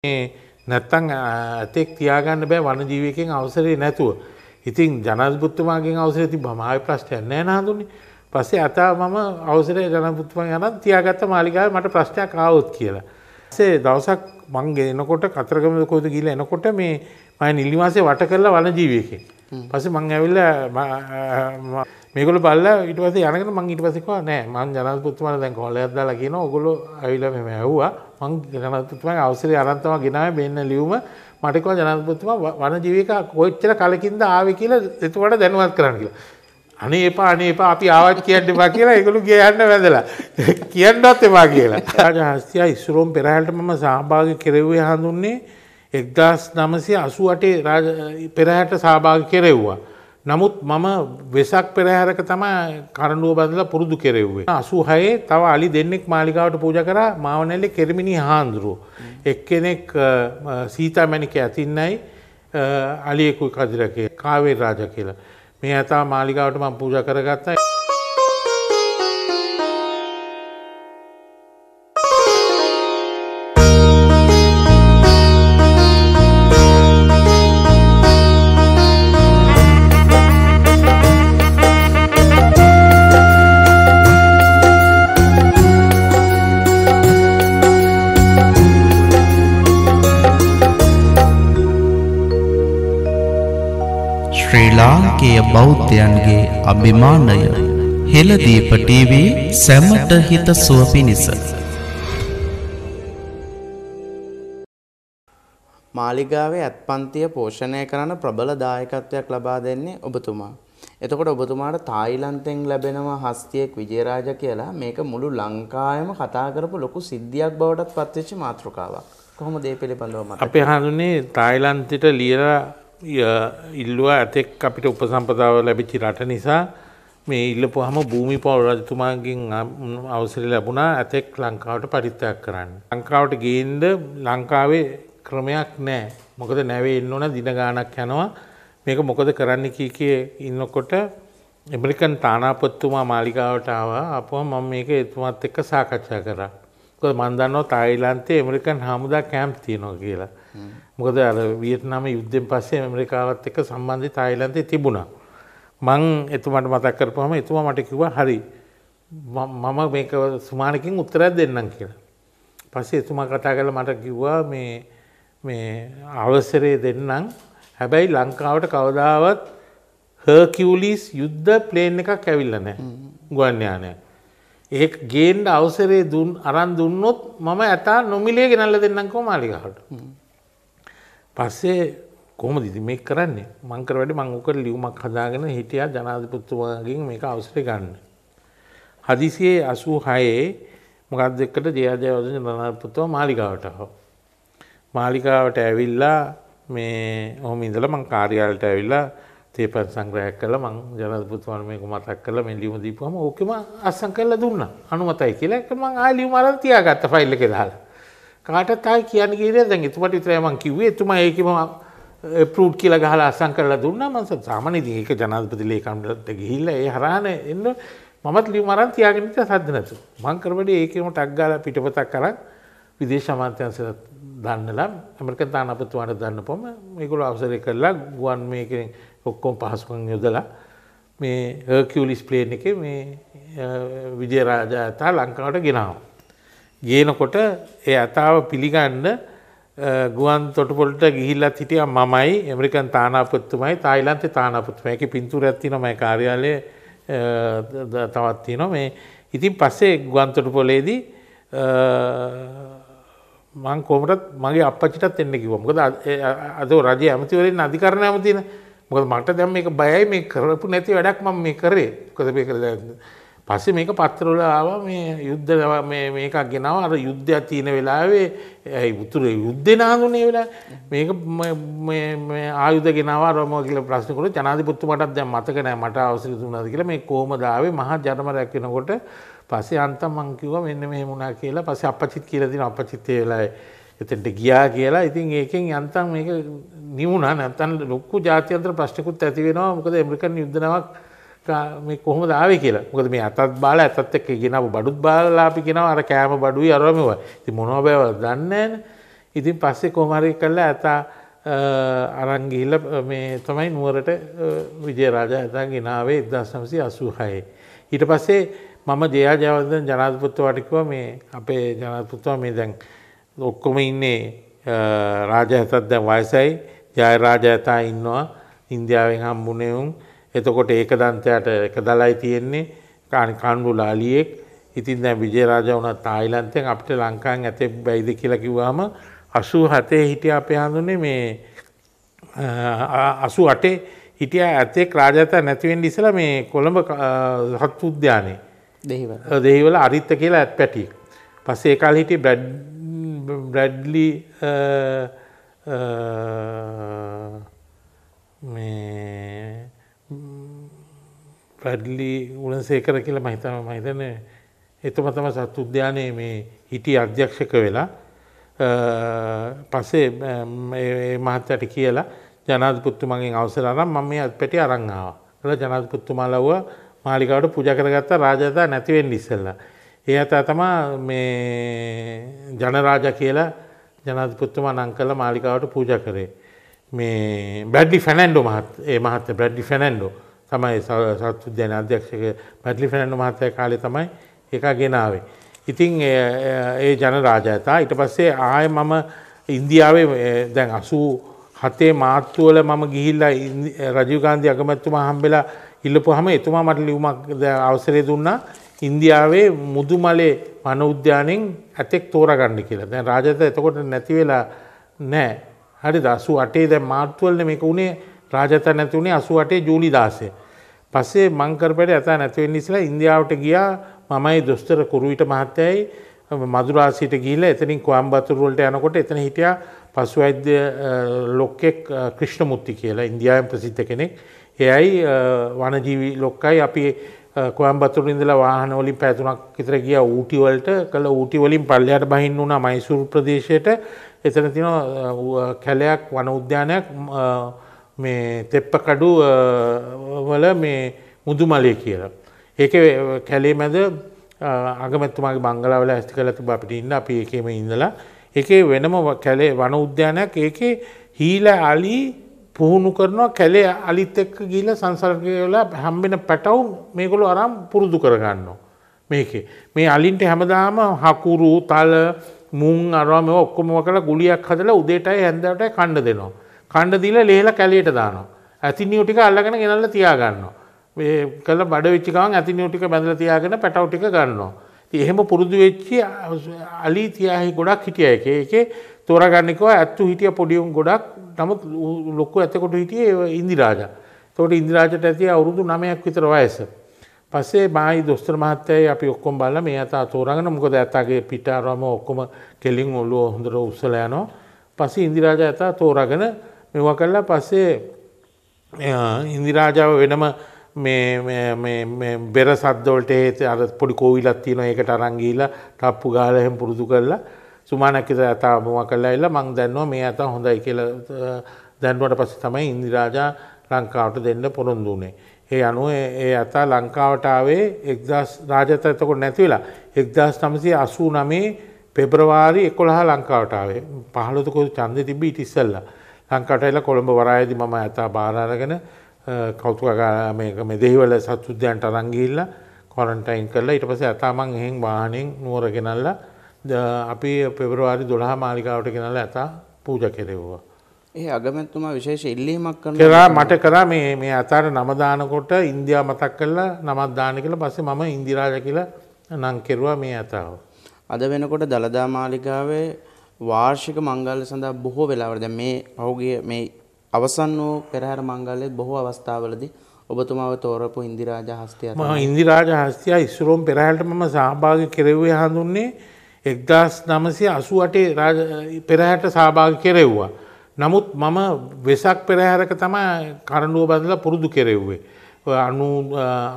නැත්තං ඇතෙක් තියාගන්න බෑ වන ජීවකෙන් අවසරේ නැතුව. ඉතින් ජනපුත්තුමාගේ අවසර ති බමාව ප්‍රශ්ටයන් නෑ නාදුන්නේ පස්සේ ඇතා මම අවසරය ජනපුත්තුමා යන තියාගත්ත මාලිකාව මට ප්‍රශ්ටයක් ආවොත් කියලා. සේ දවසක් මංගේ එනකොට කතරගම කෝද ගිල එනකොට මේ මය නිල්ලිවාසේ වට කරලා වන ජීවයකෙන්. පස මං ඇවිල්ල මේකල බල්ල ඉටවස යනකට මං ඉට පසකවා නෑ මං ජනපුත්තුමට දැන් කොල ඇදලා කියන ඔගොල ඇවිල මෙම ඇව්වා මං ජනතතුමන් අවසර අරන්තම ගෙනාව මෙන්න ලියවම මටකව ජනතපතුමා වන ජීවික කොච්චර කලකින්ද ආව කියලා එතුවට දැනුවත් කරන්න කියලා. අනේ එපා අනේ එපා අපි ආවත් කියන්න එපා කියලා ඒගොල්ලෝ ගියන්න වැදලා කියන්නත් එපා කියලා. රාජහස්තියා ඉස්සරෝම් පෙරහැරට මම සහභාගී කෙරෙව්වේ හඳුන්නේ 1988 පෙරහැරට සහභාගී කෙරෙව්වා. නමුත් මම වෙසක් පෙරහැරක තම කරඩුව බදල පුරුදු කෙරෙව්වේ. අසු හයේ තව අලි දෙන්නෙක් මාලිකාවට පූජ කර මාවනැල්ලෙ කෙරමිණි හාන්දුරුව. එක්කෙනෙක් සීතාමැනික ඇතින්නයි අලියෙකුයි කදිරකේ කාවේ රාජ කියලා. මේ ඇතා මාලිකාවට ම පූජ කරගත්තයි. ශ්‍රී ලාංකේය බෞද්ධයන්ගේ අභිමානය හෙළදීප ටීවී සැමට හිත සුව පිණිස මාලිගාවේ ඇත්පන්තිය පෝෂණය කරන ප්‍රබල දායකත්වයක් ලබා දෙන්නේ ඔබතුමා. එතකොට ඔබතුමාට තායිලන්තෙන් ලැබෙනවා හස්තියෙක් විජේරාජ කියලා මේක මුළු ලංකාවේම කතා කරපු ලොකු සිද්ධියක් බවටත් පත්වෙච්ච මාතෘකාවක්. කොහොමද ඒ පිළිබඳව මතක? අපි හඳුනේ තායිලන්තෙට ලියලා ඉල්ලුව ඇතෙක් අපිට උපසම්පදාව ලැබිච්චි රට නිසා මේ ඉල්ලපුහම භූමිපව් රජතුමාගෙන් අවසර ලැබුණා ඇතෙක් ලංකාවට පරිත්‍යාග කරන්න. ලංකාවට ගේන්ද ලංකාවේ ක්‍රමයක් නෑ මොකද නැවේ එන්න ඕන දින ගානක් යනවා මේක මොකද කරන්න කී කිය ඉන්නකොට එමරිකන් තානාපත්තුමා මාලිකාවට ආවා අපම මම මේක එතුමත් එක්ක සාකච්ඡා කරා. මොකද මන් දන්නවා තායිලන්තයේ ඇමරිකන් හමුදා කැම්ප් තියෙනවා කියලා. මොකද අර වියට්නාම යුද්ධෙන් පස්සේ ඇමරිකාවත් එක්ක සම්බන්ධය තායිලන්තේ තිබුණා. මං එතුමට මතක් කරපුවම එතුමා මට කිව්වා හරි මම මේක සුමානකින් උත්තරයක් දෙන්නම් කියලා. පස්සේ එතුමා කතා කරලා මට කිව්වා මේ මේ අවසරය දෙන්නම් හැබැයි ලංකාවට කවදාවත් හර්කිවලිස් යුද්ධ ප්ලේන් එකක් ඇවිල්ල නෑ ගුවන් යානය. ඒ ගේන්ඩ අවසරේ දුන් අරන් දුන්නොත් මම ඇතා නොමිලේ ගෙනල්ල දෙන්නකෝ මාලිකාවට. පස්සේ කොහොමද ඉතින් මේක කරන්නේ මං කර වැඩි මං උකර ලියුමක් හදාගෙන හිටියා ජනාධිපතිතුමාගෙන් මේක අවශ්‍ය ගන්න. හදිසියේ 86 මොකක්ද එක්කට ජයජයවර්ධන ජනාධිපතිතුමා මාලිගාවට ආවා. මාලිකාවට ඇවිල්ලා මේ ඔහොම ඉඳලා මං කාර්යාලයට ඇවිල්ලා තේපන් සංග්‍රහයක් කළා මං ජනාධිපතිතුමාට මේක මතක් කළා මේ ලියුම දීපුවම ඕකෙම අස්සම් කරලා දුන්නා. අනුමතයි කියලා එක මං ආයෙ ලියුම අරන් තියාගත්ත ෆයිල් එකේ දාලා. කාටත් ආයි කියන්න කියලා දැන් එතුමට විතරයි මම කිව්වේ එතුමා ඒකම ප්‍රූට් කියලා ගහලා අසම් කරලා දුන්නා මම සාමාන්‍ය ඉතින් ඒක ජනාධිපති ලේකම්ට ගිහිල්ලා ඒ හරහාන එන්න මමත් ලියුම් අරන් තියාගෙන ඉඳලා සද්ද නැතු මං කරවලේ ඒකෙම ටක් ගාලා පිටපතක් අරන් විදේශ අමාත්‍යාංශයට දන්නලා ඇමරිකන් තානාපතුමාට දන්නපම මේගොල්ලෝ අවසරය කරලා ගුවන් මේකෙන් ඔක්කොම පහසුකම් යොදලා මේ හර්කියුලිස් ප්ලේන් එකේ මේ විජයරාජා තා ලංකාවට ගෙනාවා ගේනකොට ඒ ඇතාව පිළිගන්න ගුවන් තොටපොලට ගිහිල්ලත් හිටිය මමයි ඇමරිකන් තානාපත්තුමයි තායිලන්ත තානාපත්මයක පින්තුර ඇත්තින මයි කාර්යාලය තවත්ති නො මේ ඉතින් පස්සේ ගුවන්තොට පොලේදී මං කොමටත් මගේ අපපචිටත් එන්න කිව මොකද අද රජ ඇමතිවරෙන් අධිකරණ ඇමතින මොකද මට දැම් මේ බයයි මේ කරපු නැති වැඩක් ම මේ කරේ කොද මේ කරද පස්සේ මේක පත්තරවල ආවා මේ යුද්ධ මේකක් ගෙනාව අර යුද්ධයක් තියෙන වෙලාවේ ඇයි උතුරේ යුද්ධේ නාඳුනේ වෙලා මේක ආයුධ ගෙනාවා රම කියලා ප්‍රශ්න කළොත් ජනාධිපතිතුමාටත් දැන් මතක නැහැ මට අවසර දුන්නාද කියලා මේ කොහමද ආවේ මහා ජනමරයක් වෙනකොට පස්සේ අන්තම් මං කිව්වා මෙන්න මෙහෙම වුණා කියලා පස්සේ අපච්චිත් කියලා දෙන අපච්චිත් ඒ වෙලාවේ එතනට ගියා කියලා ඉතින් ඒකෙන් යන්තම් මේක නිවුණා නැත්නම් ලොකු ජාත්‍යන්තර ප්‍රශ්නකුත් ඇති වෙනවා මොකද ඇමරිකන් යුද්ධනාවක් මේ කොහොම දාවේ කියලා මොකද මේ අතත් බාල ඇතත් එක්ක ගෙනව බඩුත් බාලාපි කෙනව අර කෑම බඩුයි අරමවා ති මොනොබැව දන්නන ඉතින් පස්සේ කොහමරි කල්ලා ඇතා අරංගිල්ල මේ තමයි නුවරට විජයරාජ ඇතා ගෙනාවේ ඉදස්සමසි අසූහයේ. ඊට පස්සේ මම ජයා ජයවදන් ජනාධපුත්ව වටිකුව මේ අපේ ජනාතපුත්තුව මේ දැන් ඔක්කොම ඉන්නේ රාජ ඇතත් දැන් වයසයි ජයරාජ ඇතා ඉන්නවා ඉන්දියාවෙන් හම්බුණෙවුම් එතකොට ඒක දන්තයට එක දලයි තියෙන්නේ කානි කණ්ඩු ලාලියෙක් ඉතින් දැ විජයරාජ වනත් තායිලන්තයෙන් අපිට ලංකාන් ඇත බැයිද කියලකිවාම අසූ හතේ හිටිය අපේ හඳුනේ මේ අසු අටේ හිටිය ඇතේ රාජත නැතිවෙන් ඉසල මේ කොළඹ හත් උද්‍යානය දෙහිවල අරිත්ත කියලා ඇත් පැටිය. පස්සේ එකල් හිටි බ්‍රඩ්ලි මේ පැඩ්ලි උනසේකර කියලා මහිතම මහිතන එතම තම සත් උද්‍යානය මේ හිටි අධ්‍යක්ෂක වෙලා පසේ මහත්තයට කියලා ජනාධපුත්තුමගේ අවසරනම් මම මේ අත් පැටි අරංආවා කළ ජනාධපුත්තුමාලව්ව මාලිකවට පුජ කරගත්ත රාජතා නැතිවෙන් ඉස්සල්ල. ඒ අතා තමා මේ ජනරාජ කියලා ජනාධපුත්තුමා නං කල මාලිකාවට පූජ කරේ. මේ බැඩ්ඩි ෆැනන්ඩෝ මහත් ඒ මහත්ත බැඩ්ඩි ෆැනන්ඩෝ තමයි සත්සුද්‍යන අධ්‍යක්ෂක පැටලි ෆැනන් මහත්තය කාලෙ තමයි එක ගෙනාවේ. ඉතිං ඒ ජන රාජයතා ඉට පස්සේ ආය මම ඉන්දියාවේ දැන් අසූ හතේ මාත්තුවල මම ගිහිල්ලා රජීවගාන්ධි අගමැත්තුමා හම්බෙලා ඉල්ලපුවාම එතුමා මට ලියුමක් අවසරය දුන්නා ඉන්දියාවේ මුදුමලේ වන උද්‍යානෙන් ඇතෙක් තෝරගන්න කියලා. දැන් රාජත එතකොට නැති වෙලා නැහැ. හරිද 88 දැන් මාර්තු වලනේ මේක උනේ රාජත නැතිවුණේ අසුවටේ ජූලි දාසේ. පස්සේ මංකරපට ඇතා නැතිවෙන් නිසලා ඉන්දියාවට ගියා මමයි දොස්තර කුරුවිට මහත්තයයි මදුරාසිට ගීල එතනින් කොම්බතුරුවලට යනකොට එතන හිටියා පසුවෛද්‍ය ලොක්කෙක් ක්‍රිෂ්ණ මුත්ති කියලා ඉන්දියායම් ප්‍රසිද්ධ කෙනෙක් එයයි වනජීවි ලොක්කයි අපි කොම්බතුරින්දල වාහනවලින් පැතුනක් ඉතර ගිය ඌටිවලට කළ ඌටිවලින් පල්ලයාට බහින්න වුණා මයිසුරු ප්‍රදේශයට එතන තින කැලයක් වන උද්‍යානයක් මේ තෙප්පකඩු වල මේ මුදු මලය කියලා. ඒක කැලේ මැද අගමැත්තුමාගේ බංගලාවල ඇස්ති කල තිබ අපිට ඉන්න අපි එකම ඉඳලා එකේ වෙනම කැලේ වන උද්‍යානයක් ඒකේ හීල අලි පුහුණු කරනවා කැලේ අලිත් එක්ක ගිල සංසර්ගයලා හම්බෙන පැටවුම් මේකොළු අරම් පුරුදු කරගන්නවා. මේකේ මේ අලින්ට හැමදාම හකුරු තල මුං අරවා මෙ ඔක්කොම කලා ගුලියක් හදලා උදේටයි හැන්දටයි කණ්ඩ දෙනවා. කණ්ඩ දීලා ලේලා කැලයට දානවා. ඇතිනියෝ ටික අල්ලගෙන ගෙනල්ලා තියාගන්නවා. මේ කළ බඩ වෙච්ච ගමන් ඇතිනියෝ ටික බැඳලා තියාගෙන පැටව ටික ගන්නවා. ඉතින් එහෙම පුරුදු වෙච්ච අලි තියාහි ගොඩක් හිටියා එකේ. ඒකේ තෝරාගන්න කිව්වා ඇත්තු හිටිය පොඩි උන් ගොඩක්. නමුත් ලොකු ඇතෙකුට හිටියේ ඉන්දිරාජා. ඒතකොට ඉන්දිරාජට ඇති අවුරුදු 9ක් විතර වයස. පස්සේ මයි දොස්තර මහත්තයයි අපි ඔක්කොම බලලා මේ අතා තෝරාගෙන මොකද ඇතාගේ පිටාරම ඔක්කොම කෙලින් ඔළුව හොඳට උස්සලා යනවා. පස්සේ ඉන්දිරාජා ඇතා තෝරාගෙන මෙවා කල්ලා පස්සේ ඉන්දිරාජාව වෙනම බෙර සද්දෝලට ඒත අර පොඩි කෝවිලත් තියෙන ඒකට අරංගීල ටප්පු ගාලහෙම පුරුදු කරලා සුමානක්කිත ඇතා මොම කල්ලා එල්ලා මං දැන්නවා මේ ඇත හොඳයි කියල දැන්වට පස තමයි ඉන්දිරාජා ලංකාවට දෙන්න පොරොන්දුනේ. ඒ අනුව ඒ ඇතා ලංකාවටාවේ එක්දස් රාජත ඇතකොට නැතිවෙලා එක්දස් නමසේ අසූ නමේ පෙබ්‍රවාරි එකොළහ ලංකාවටාවේ පහලොතකො චන්ද තිබී ඉටිස්සල්ලා ලංකටල කොළඹ වරායදි මම ඇතා බාරගෙන කෞතුකගාමක මෙදෙහිවල සත්සුද්‍යයන්ට අරංගිල්ල කොරන්ටයින් කරලා ඉට පස ඇතාමං එහෙන් වාහනෙන් නුවරගෙනල්ල අපි පෙබරවාරි දොළහා මාලිකාවට ගෙනල ඇතා පූජ කෙරෙව්වා. ඒ අගමැත්තුමා විශේෂ ඉල්ලීමක් කන කරා මට කරා මේ මේ අතර නමදානකොට ඉන්දයා මතක් කරලා නමත්දාන කළ පස්සේ මම ඉන්දිරාජ කියලා නං කෙරුවා මේ ඇතාව. අද වෙනකොට දළදා මාලිකාවේ වාර්ෂික මංගල්‍ය සඳහා බොහෝ වෙලාවට දැන් මේ පහුගිය මේ අවසන් වූ පෙරහැර මංගල්‍යයේ බොහෝ අවස්ථාවලදී ඔබතුමාව තෝරපු ඉන්දිරාජා හස්තිය මම ඉන්දිරාජා හස්තිය ඉස්සරෝම් පෙරහැරට මම සහභාගී කෙරෙව්වේ හඳුන්නේ 1988 පෙරහැරට සහභාගී කෙරෙව්වා. නමුත් මම වෙසක් පෙරහැරක තමයි කරඬුව බඳලා පුරුදු කෙරෙව්වේ. අනු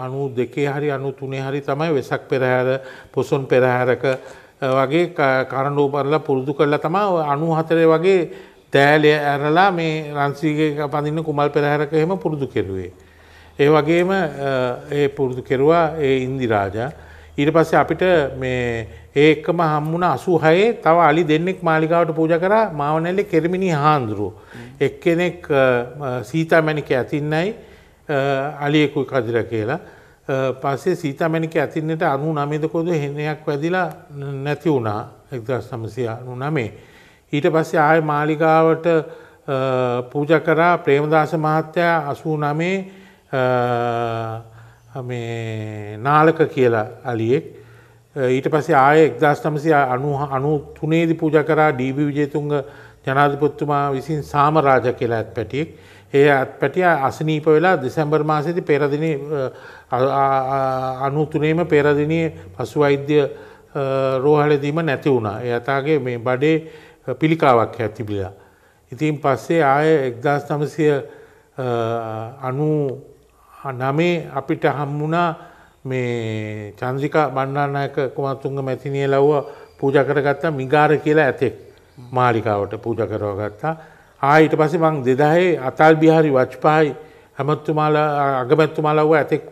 අනු දෙකේ හරි අනු තුනේ හරි තමයි වෙසක් පෙරහැර පොසොන් පෙරහැරක වගේ කරණඩෝපරලා පුරුදු කරලා තමා අනු හතරය වගේ දෑලය ඇරලා මේ රන්සීගේ පඳන්න කුමල් පෙරහැරක එහෙම පුරුදු කෙරුවේ. ඒ වගේම ඒ පුරුදු කෙරුවා ඒ ඉන්දිරාජා. ඊට පස්සේ අපිට මේ ඒකම හම්මුණ අසුහයේ තව අලි දෙන්නෙක් මාලිකාවට පූජ කර මාවනැල්ලෙ කෙරමිණි හාන්දුරු. එක්කෙනෙක් සීතාමැණික ඇතින්නයි අලියෙකුයි කදිර කියලා. පස්සේ සීතාමැනික ඇතින්නට අනු නමේදකොද හෙනයක් වැදිලා නැති වුණා එක්දස් නමසිය අනු නමේ. ඊට පස්සේ ආය මාලිගාවට පූජ කරා ප්‍රේමදාස මහත්තයා අසූ නමේ නාලක කියලා අලියෙක් ඊට පස්සේ ආය එක්දස් නමසි අනු තුනේදි පූජ කරා ඩීබි විජේතුන්ග ජනාධිපොත්තුමා විසින් සාමරාජ කියලා ඇත් පැටියෙක්. ඒ අත්පැටිය අසනීප වෙලා දෙසැම්බර් මාසෙති පෙරදින අනුතුනේම පෙරදිනය පසු අෛද්‍ය රෝහලදීම නැති වුණා. එයතාගේ මේ බඩේ පිළිකාවක් ඇතිබිලා. ඉතින් පස්සේ ආය එක්දස් නමසය අනු නමේ අපිට හම්මුණා මේ චන්ද්‍රිකා බණ්ඩානායක කුමත්තුන්ග මැතිනිය ලව්ව පූජ කරගත්තා මිගාර කියලා ඇතෙක් මාලිකාවට පූජ කරව ගත්තා ආයිට පස්සේ මං 2000 අතල් බිහාරි වජ්පායි හැමතුමාලා අගමැතිතුමාලව ඇතෙක්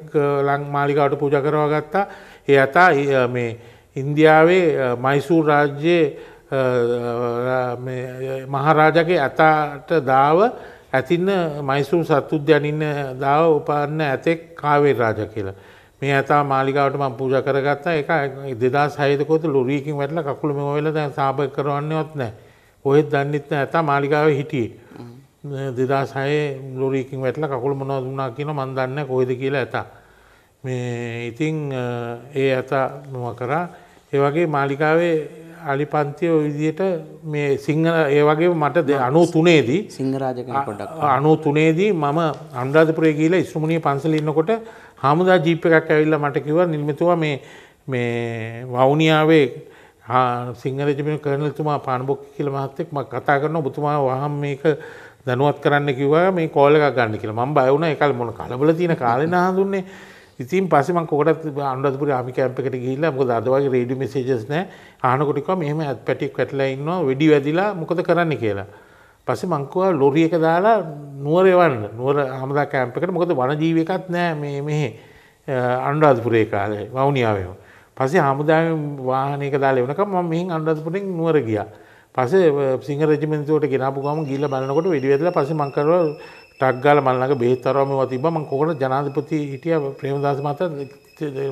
ලං මාලිකාවට පූජා කරවා ගත්තා. ඒ අතා මේ ඉන්දියාවේ මයිසූර් රාජ්‍යයේ මහරාජගේ අතාට දාව ඇතින්න මයිසූර් සත්තුද්‍යනින්න දාව උපන්න ඇතෙක් කාවේ රාජ කියලා. මේ ඇතා මාලිකාවට මම පූජා කරගත්තා. ඒක 2006 දකෝත ලොරියකින් වැටලා කකුල මෙහෙම වෙලා දැන් සාබ කරවන්නේවත් නැහැ. ඔයත් දන්නෙත් නෑ ඇතා මාලිකාව හිටියේ දෙදාසය ලොරීකින් වැටල කකුල් මොනව දුනා කියන මන් දන්න කොයිද කියලා ඇතා මේ ඉතිං ඒ ඇත නොව කරා ඒවගේ මාලිකාවේ අලි පන්තිය විදියට මේ සිංහල ඒ වගේ මට දෙ අනු තුනේදී සිංහරාජකටක් අනු තුනේදී මම අන්රාධපුරය කියලා ඉස්්‍රමණිය පන්සලින්නකොට හාමුදා ජීප එකක් ඇවිල්ල මට කිව නිර්මිතුව මේ මේ වවුනියාවේ සිංහරජම කරනලතුමා පානබොක් කියල මහත්තෙක් ම කතා කරන ඔබතුමා වහම් මේක දැනුවත් කරන්න කිවවා මේ කෝලක ගන්න කියලා ම බයවුන එකල් මොන කලබල තියන කාලෙන හඳුන්නේ ඉතින් පසම කොට අන්ඩපුර ආමි කැම්පකට ගිල්ල මොක දදවගේ රේඩි මෙසේජස් නෑ ආනකොටික මෙහම ඇත් පැටික් වැටලඉන්නවා වෙඩි වැදිලා මොකද කරන්න කියලා. පස මංකවා ලොරියක දාලා නුවරවන්න නුවර හමදා කෑම්පකට මොකද වන ජීවකත් නෑ මෙහෙ අන්ඩාධපුරේ කාලේ වවනියාවයෝ. පසේ හමුදාව වාහනක දාල වනක ම මේ අන්ඩස්පටින් නුවර ගිය පස සිංහ රජමන්තුවට ගෙනපු ගම ගිල්ල බලන්නකොට වැඩිවෙදල පස මංකරව ටක්ගාල මල්ලක බේතරම තිබ මං කොකට ජනාධපති හිටිය ප්‍රේමදස මත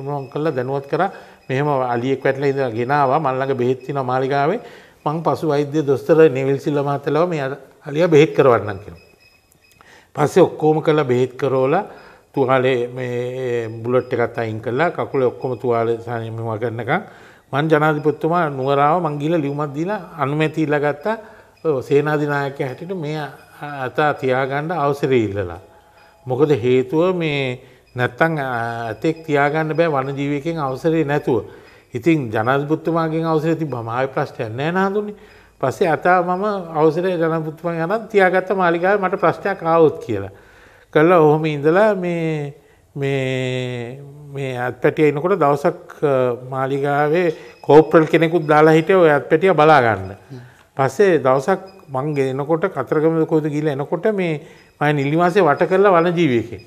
මං කල්ල දැනුවත් කර මෙහම අලියෙක් වැටල ඉඳ ගෙනවා මල්ලක බෙහෙත්තින මාලිකාවේ මං පසු වෛද්‍ය දොස්තර නිවිල් සිල්ල මහතලව මේ අලිය බෙහෙත් කරවන්නන් කියෙන. පස්සේ ඔක්කෝම කළ බෙහෙත් කරෝලා තුවාලේ මේ බුලට් එකත් අයින් කළා කකුල ඔක්කොම තුවාල මෙවා කරනකම් මං ජනාධිපතිතුමා නුවරාව මං ගිහලා ලියුමක් දීලා අනුමැතිය ඉල්ලා ගත්තා සේනාධිනායකයා හැටියට මේ අතා තියාගන්න අවසරය ඉල්ලලා මොකද හේතුව මේ නැත්තං ඇතෙක් තියාගන්න බෑ වනජීවකෙන් අවසරේ නැතුව. ඉතින් ජනපුත්තුමාගේ අවසර ති බමාව ප්‍රශ්ටයන් නෑ නාදුන්නේ පස්සේ අතා මම අවසරය ජනපුත්තුමා යනත් තියාගත්ත මාලිකාව මට ප්‍රශ්ටයක් ආවොත් කියලා. කල්ලා ඔහොම ඉඳලා මේ මේ අත් පැටිය එනකොට දවසක් මාලිගාවේ කෝප්‍රල් කෙනෙකුත් දාලා හිටිය ඔය අත් පැටිය බලාගන්න. පස්සේ දවසක් මං එනකොට කතරගම කොහෙද ගිහලා එනකොට මේ මම නිල්ලිමාසේ වට කරලා වනජීවියකෙන්.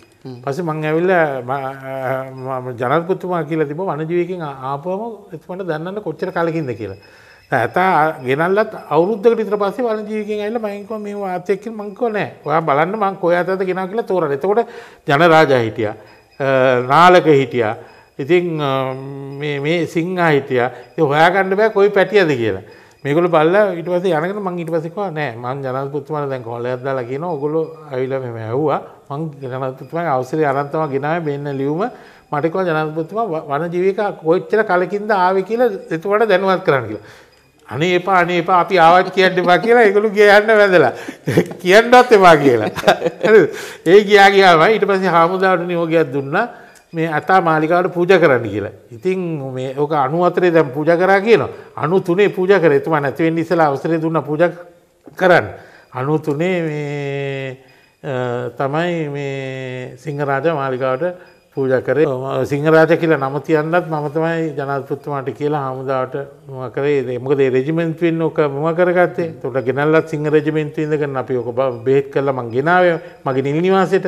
පස්සේ මං ඇවිල්ලා ජනපතිතුමා කියලා තිබ්බ වනජීවියකෙන් ආපුවම එතුමන්ට දැනන්න කොච්චර කාලෙකින්ද කියලා. ඇතා ගෙනල්ලත් අවුද්ධක ිත්‍ර පස වලජීකින් ඇල මයිකව මේ අතයක මංකෝ නෑ ඔයා බලන්න මං කොය අතද ගෙන කියලා තෝර එතකොට ජනරාජා හිටිය නාලක හිටිය ඉතින් මේ සිංහ හිටිය හොයා ගණඩ බෑ කොයි පැටියද කියලා මේකල බල්ල ඉටවස යනක මං ඉටවසකවා නෑ මං ජනතපුත්තුමන දැන් කොලයද ලකින ඔගොල ඇවිල මෙම ඇව්වා මං ජනතතුමයි අවසර අරන්තම ගෙනාව බෙන්න්න ලියවම මටකව ජනතපුත්තුම වන ජීවික කොච්චර කලකින්ද ආවි කියලා එතුවට දැනුවත් කරන්න කියලා අනේ එපා අනේ එපා අපි ආවත් කියන්න එපා කියලා ඒගොල්ලෝ ගියන්න වැදලා කියන්නත් එපා කියලා හරිද ඒ ගියා ගියාමයි ඊට පස්සේ හාමුදුරුවෝ නියෝගයක් දුන්නා මේ අතා මාලිකාවට පූජා කරන්න කියලා. ඉතින් මේ ඔක 94 දැන් පූජා කරා කියනවා. 93 පූජා කරේ. එතුමා නැති වෙන්න ඉස්සලා අවසරය දුන්නා පූජා කරන්න. 93 මේ තමයි මේ සිංහරාජා මාලිකාවට පූජ කරේ සිංහරාජ කියලා නම තියන්නත් මම තමයි ජනාධිපතිතුමාට කියලා හමුදාවට මම කරේ මොකද ඒ රෙජිමෙන්ට්වෙන් ඔක මම කරගත්තේ එතකොට ගෙනල්ලත් සිංහ රෙජිමෙන්ට්වෙන් ඉඳගෙන අපි ඔක බෙහෙත් කරලා මං ගෙනාවේ මගේ නිල් නිවාසෙට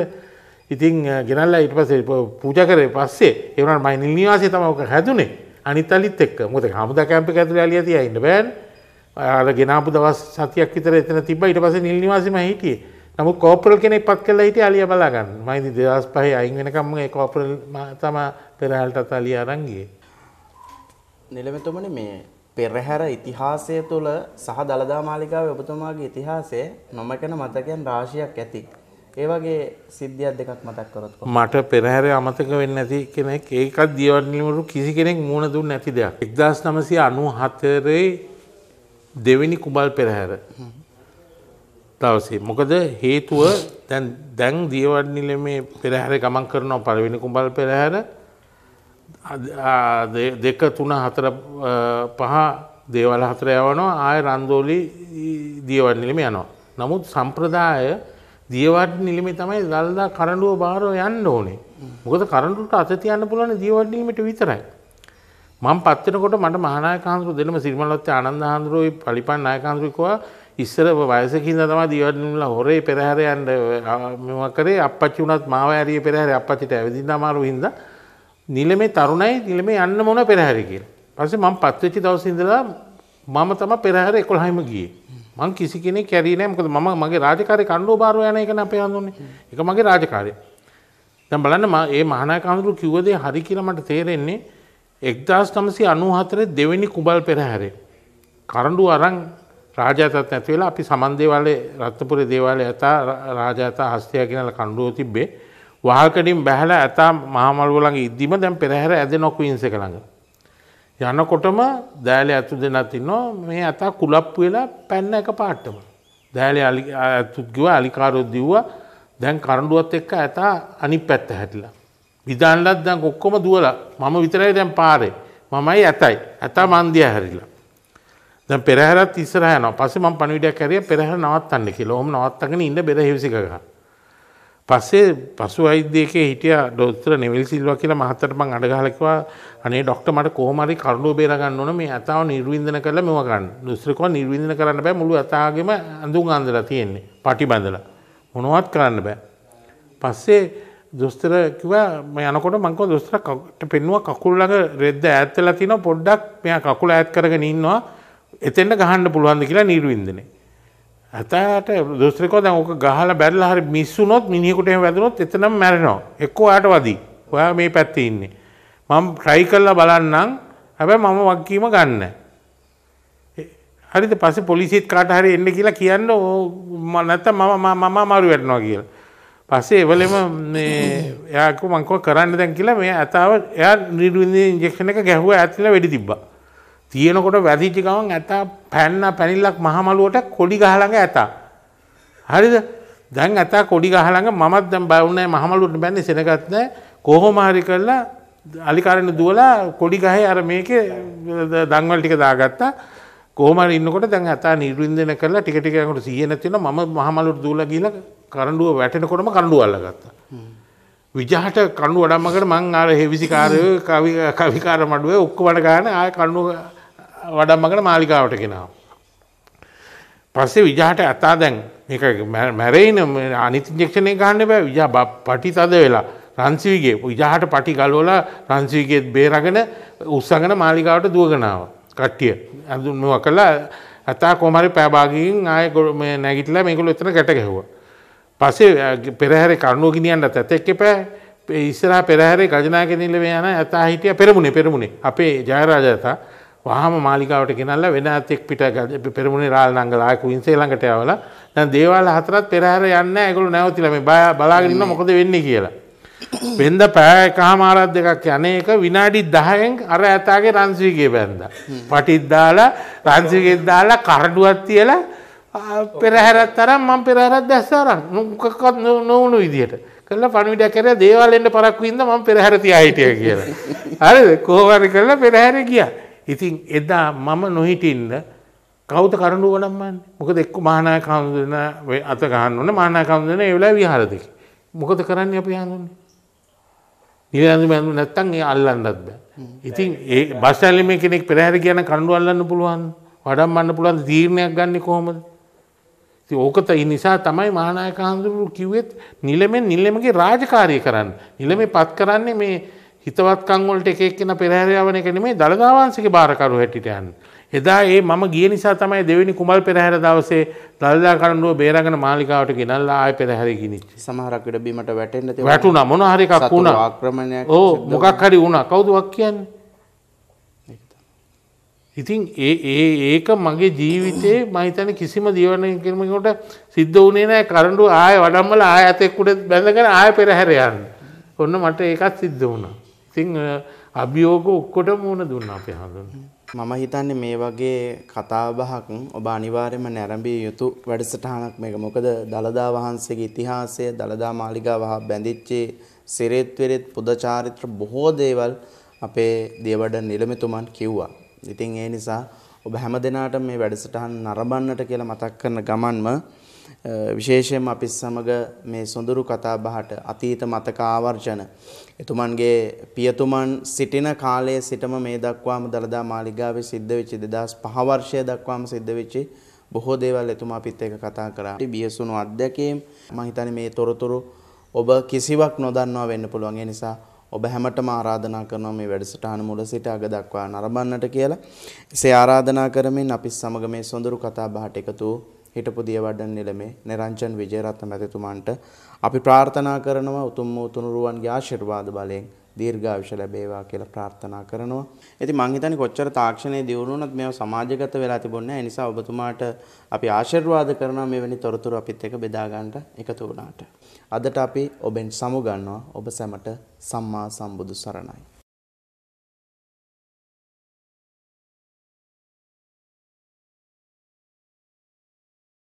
ඉතින් ගෙනල්ලා ඊට පස්සේ පූජා කරේ පස්සේ ඒ වුණාට මගේ නිල් නිවාසය තමයි ඔක හැදුනේ අනිත් අලිත් එක්ක මොකද හමුදා කැම්ප් එක ඇතුලේ අලියා තියා ඉන්න බෑනේ අර ගෙනාපු දවස් සතියක් විතර එතන තිබ්බා ඊට පස්සේ නිල් නිවාසෙම හිටියේ නමු කෝපරල් කෙනෙක් පත් කල හිට අලිය බලාගන්න මයිති දෙදස් පහහි අයින් වෙනකම්ම කෝපරල් තම පෙරහල්ටත් අලිය අරංගේ. නිලමතුමන මේ පෙරහැර ඉතිහාසය තුළ සහ දළදා මාලිකාව ඔබතුමාගේ ඉතිහාසය නොමකන මතකයන් රාශියක් ඇති. ඒවගේ සිද්ධියක් දෙකක් මතක් කරොත් මට පෙරහැර අමතක වෙන්න ඇති කෙනෙක් ඒකත් දියවන්නවරු කිසි කෙනෙක් මුණ දුන්න නැති දෙයක්. එක්දස් නමසි අනු හතරේ දෙවෙනි කුබල් පෙරහැර. දවසේ. මොකද හේතුව දැන් දැන් දියවඩනිලමේ පෙරහැර ගමන් කරනවා පළවෙනි කුඹල් පෙරහැර දෙක තුන හතර පහ දේවල් හතර යවනවා ආය රන්දෝලි දියවඩ නිලිම යනවා. නමුත් සම්ප්‍රදාය දියවඩ නිලිමි තමයි දල්දා කරඩුව බාරෝ යන්න ඕනේ. මොකද කරඩුට අත තියන්න පුලන දියවඩ නිලිමිට විතරයි. මං පත්වනකොට මට මහනායකාන්දරු දෙනම සිරිමලොත්තේ ආනන්ද හාන්දුරුවයි පලිපන් නායකාන්දරුකවා ඉස්සර වයසකින්ද තමා දිවටනල හොරේ පෙරහැර යන්ඩ මෙම කරේ අපච්චි වුණත් මාව ඇරිය පෙරහැර අපච්චිට ඇවිදින්න අමාරු හින්ද නිලමේ තරුණයි නිලමේ යන්න මොන පෙරහැර කියලා. පස්සේ මම පත්වෙච්චි දවසින්දලා මම තම පෙරහැර එකොළහයිම ගියේ. මං කිසි කෙනෙක් කැරී නෑ මොකද මම මගේ රාජකාරී කණ්ඩෝ බාරව යන එක අපේ හඳුන්නේ. ඒක මගේ රාජකාරය. දැන් බලන්න මම මේ මහානායක හඳුරු කිව්ව දේ හරි කියලා මට තේරෙන්නේ 1994 දෙවෙනි කුඹල් පෙරහැරේ. කරඬු අරන් රාජාතත් නැති වෙලා අපි සමන් දේවාලේ රත්නපුර දේවාලේ ඇතා රාජාත හස්තිය කියනල කණ්ඩුව තිබ්බේ වහකඩින් බැහැලා ඇතා මහමළුව ළඟ ඉද්දිම දැන් පෙරහැර ඇදෙන ක්වීන්ස් එක ළඟ. යනකොටම දෑලේ ඇතු දෙනත් ඉන්නවා මේ ඇතා කුලප්පු වෙලා පැන්න එක පාටම. දෑලේ ඇතුත් ගිවා අලිකාරොත් දිව්වා දැන් කරඬුවත් එක්ක ඇතා අනිත් පැත්ත හැටිලා. විධානලත් දැන් ඔක්කොම දුවලා මම විතරයි දැන් පාරේ. මමයි ඇතයි. ඇතා මන් දිහා හැරිලා. දැන් පෙරහැරත් ඉස්සරහ යනවා. පස්සේ මම පණිවිඩයක් හැරිය පෙරහැර නවත්තන්න කියලා. ඔහොම නවත්තගෙන ඉන්න බෙද හෙවිසි ගගා. පස්සේ පසු වෛද්‍යකේ හිටියා ඩොක්ටර් නෙවිල් සිල්වා කියලා මහත්තයාට මම අඬ ගහලා කිව්වා අනේ ඩොක්ටර් මට කොහොම හරි කරුණෝ බේර ගන්න ඕන මේ ඇතාව නිර්වින්දන කරලා මෙව ගන්න. දුස්රිකව නිර්වින්දන කරන්න බෑ මුළු ඇතාවගෙම අඳුන් අඳලා තියෙන්නේ. පටි බඳලා. මොනවත් කරන්න බෑ. පස්සේ දොස්තර කිව්වා මම යනකොට මං කිව්වා දොස්තරට පෙන්නුවා කකුල් ළඟ රෙද්ද ඈත් වෙලා තිනවා පොඩ්ඩක් මෙයා කකුල ඈත් කරගෙන ඉන්නවා එතෙන්ට ගහන්න පුළුවන්ද කියලා නිර්වින්දනේ. ඇතට දුස්ත්‍රකෝ දැන් ඕක ගහලා බැරිලා හරි මිස්සුනොත් මිනිහෙකුට එහෙම වැදුනොත් එතනම මැරෙනවා. එක්කෝ ඔයාට වදී. ඔයා මේ පැත්තේ ඉන්නේ. මම ට්‍රයි කරලා බලන්නම්. හැබැයි මම වගකීම ගන්න. හරිද පස්සේ පොලිසියත් කාට හරි එන්න කියලා කියන්න නැත්නම් මම මම අමාරු වෙනවා කියලා. පස්සේ එවලෙම මේ එයා කිව්වා මං කරන්න දැන් කියලා මේ ඇතාව එයා නිරුන්දි ඉන්ජෙක්ෂන් එක ගැහුවා ඇතුළේ වෙඩි තිබ්බා. තියෙනකොට වැදිච්ච ගමන් ඇතා පැන්න පැනිල්ලක් මහමලුවට කොඩි ගහළඟ ඇතා. හරිද? දැන් ඇතා කොඩි ගහළඟ මමත් දැන් බය වුණේ මහමලුවට බැන්නේ සෙනගත් නැහැ. කොහොම හරි කරලා අලිකාරෙන් දුවලා කොඩි ගහේ අර මේකේ දන්වල ටික දාගත්තා. කොහොම හරි ඉන්නකොට දැන් ඇතා නිර්වින්දන කරලා ටික ටික යනකොට සීය නැති වෙනවා. මම මහමලුවට දුවලා ගිහලා කරඬුව වැටෙනකොටම කරඬුව අල්ලගත්තා. විජහට කණු වඩම්මකට මං ආර හෙවිසිකාරය කවි කවිකාර මඩුවේ ඔක්කොම ගන්න ආය කණු වඩම්මකට මාලිකාවට කෙනාව. පස්සේ විජාට ඇතා දැන් මේක මැරයින අනිතිජෙක්ෂණය ගන්න බෑ විජා පටි තද වෙලා රන්සිවිගේ විජාහට පටි ගලෝල රන්සිවිගේත් බේරගෙන උත්සගන මාලිකාවට දුවගනාව කට්ටිය ඇඳුන්ම කලා ඇතා කොමරි පෑබාගින් ආය නැගිටලා මේකුල එතන ගැට ගැහුව. පසේ පෙරහැර කරුණෝ ගිනියන්ට ඇතැක්ක පෑ ඉස්සරා පෙරහැරේ ගජනාගෙනනිල්ල යන ඇතා හිටිය පෙරමුණේ පෙරමුණේ අපේ ජයරාජතා වහම මාලිකාවට ගෙනල්ලා වෙන ඇතෙක් පිට පෙරමුණේ රාල් නංගල ආය කුයින්සේ ළඟට යවලා දැන් දේවාල හතරත් පෙරහැර යන්නේ ඒගොල්ලෝ නැවතිලා මේ බලාගෙන ඉන්න මොකද වෙන්නේ කියලා. වෙන්ද පෑ එකහමාරක් දෙකක් යනේක විනාඩි 10න් අර ඇතාගේ රන්සිගේ බැන්දා. පටිත් දාලා රන්සිගෙත් දාලා කරඩුවක් තියලා පෙරහැරක් තරම් මම පෙරහැරක් දැස්සා අරන් මොකක්වත් නොවුණු විදියට. කළා පණිවිඩයක් කරලා දේවාලෙන්න පරක්කු ඉඳ මම පෙරහැර තියා හිටියා කියලා. හරිද? කොහොම හරි කරලා පෙරහැර ගියා. ඉතින් එදා මම නොහිටින්ද කෞත කරඩු වනම්මන්න මොකද එක්ක මහනා කවුදන අත ගහන්න වන මහනා කවුදන එවලා විහාරදක. මොකද කරන්න අපි හඳුන්නේ. නිරඳ බැඳු නැත්තන් ඒ අල්ලන්නත් බෑ. ඉතින් ඒ බස්සල්ලිම කෙනෙක් පෙරහැර කියන කණ්ඩු අල්ලන්න පුළුවන් වඩම් අන්න පුළුවන් දීර්ණයක් ගන්න කොහොමද. ඕකත නිසා තමයි මහනායක හඳුරු කිව්වෙත් නිලමෙන් නිල්ලමගේ රාජකාරය කරන්න. නිලමේ පත් කරන්නේ මේ හිතවත්කං වලට එක එක්කෙන පෙරහැරයවන එක නෙමෙයි දළදාවංශික බාරකරු හැටියට යන්න. එදා ඒ මම ගිය නිසා තමයි දෙවෙනි කුමල් පෙරහැර දවසේ දළදා කරඬුව බේරගෙන මාලිකාවට ගෙනල්ලා ආයෙ පෙරහැර ගිනිච්ච. සමහරක් ඉඩ බීමට වැටෙන්න තිබුණා. වැටුණා මොන හරි එකක් වුණා. ආක්‍රමණයක්. ඕ මොකක් හරි වුණා. කවුද වක් කියන්නේ? ඉතින් ඒ ඒ ඒක මගේ ජීවිතේ මම හිතන්නේ කිසිම ජීවන කෙනෙකුට සිද්ධ වුණේ නැහැ කරඬුව ආයෙ වඩම්මලා ආයෙ අතෙක් උඩ බැඳගෙන ආයෙ පෙරහැර යන්න. ඔන්න මට ඒකත් සිද්ධ වුණා. ඉතිං අභියෝග ඔක්කොට මුණ දුන්න අප හඳුන්. මම හිතන්නේ මේ වගේ කතාබහක් ඔබ අනිවාර්යම නැරඹිය යුතු වැඩසටහනක් මේක. මොකද දලදා වහන්සේගේ ඉතිහාසය දලදා මාලිගාව හා බැඳිච්චේ සිරෙත් වෙරෙත් පුද චාරිත්‍ර බොහෝ දේවල් අපේ දේවඩ නිලමෙතුමන් කිව්වා. ඉතින් ඒ නිසා ඔබ හැම දෙනාට මේ වැඩසටහන් නරඹන්නට කියලා මතක් කරන ගමන්ම විශේෂයෙන් අපි සමග මේ සොඳුරු කතා බහට අතීත මතක ආවර්ජන එතුමන්ගේ පියතුමන් සිටින කාලයේ සිටම මේ දක්වාම දළදා මාලිගාවේ සිද්ධ වෙච්ච 2005 වර්ෂය දක්වාම සිද්ධ වෙච්ච බොහෝ දේවල් එතුමා අපිත් එක්ක කතා කරා. බියසුණු අත්දැකීම් මම හිතන්නේ මේ තොරතුරු ඔබ කිසිවක් නොදන්නවා වෙන්න පුළුවන්. ඒ නිසා ඔබ හැමටම ආරාධනා කරනවා මේ වැඩසටහන මුල සිට අග දක්වා නරඹන්නට කියලා. එසේ ආරාධනා කරමින් අපි සමග මේ සොඳුරු කතා බහට එකතු වූ හිටපු දියවඩන් නිලමේ නිරංජන් විජේරත්න මැතිතුමන්ට අපි ප්‍රාර්ථනා කරනවා උතුම් වූ තුනුරුවන්ගේ ආශිර්වාද බලයෙන් දීර්ඝායුෂ ලැබේවා කියලා ප්‍රාර්ථනා කරනවා. ඉතින් මං හිතන්නේ කොච්චර තාක්ෂණයේ දියුණු වුණත් මේව සමාජගත වෙලා තිබුණේ නැහැ. ඒ නිසා ඔබතුමාට අපි ආශිර්වාද කරනවා මෙවැනි තොරතුරු අපිත් එක්ක බෙදා ගන්නට එකතු වුණාට. අදට අපි ඔබෙන් සමුගන්නවා. ඔබ සැමට සම්මා සම්බුදු සරණයි.